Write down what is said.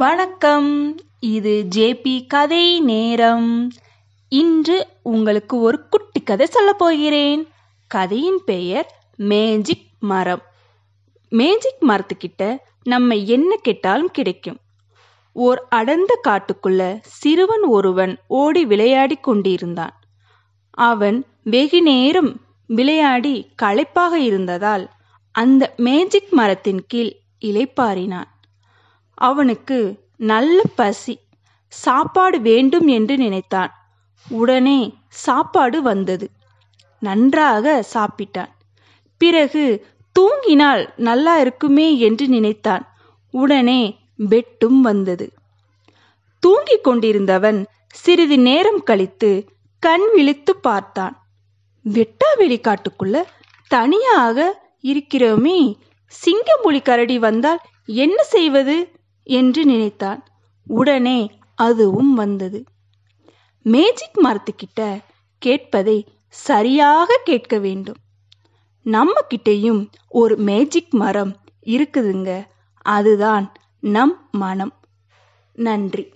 வணக்கம் இது ஜேபி கதை நேரம் இன்று உங்களுக்கு ஒரு குட்டி கதை சொல்ல போகிறேன் கதையின் பெயர் மேஜிக் மரம் மேஜிக் மரத்துக்கிட்ட நம்ம என்ன கேட்டாலும் கிடைக்கும் ஓர் அடர்ந்த காட்டுக்குள்ள சிறுவன் ஒருவன் ஓடி விளையாடி கொண்டிருந்தான் அவன் வெகு நேரம் விளையாடி களைப்பாக இருந்ததால் அந்த மேஜிக் மரத்தின் கீழ் இலைப்பாரினான் அவனுக்கு நல்ல பசி சாப்பாடு வேண்டும் என்று நினைத்தான் உடனே சாப்பாடு வந்தது நன்றாக சாப்பிட்டான் பிறகு தூங்கினால் நல்லா இருக்குமே என்று நினைத்தான் உடனே பெட்டும் வந்தது தூங்கிக் கொண்டிருந்தவன் சிறிது நேரம் கழித்து கண் விழித்து பார்த்தான் வெட்டாவெளி காட்டுக்குள்ள தனியாக இருக்கிறோமே சிங்கம் புலி கரடி வந்தால் என்ன செய்வது என்று நினைத்தான் உடனே அதுவும் வந்தது மேஜிக் மரத்துக்கிட்ட கேட்பதை சரியாக கேட்க வேண்டும் நம்ம கிட்டேயும் ஒரு மேஜிக் மரம் இருக்குதுங்க அதுதான் நம் மனம் நன்றி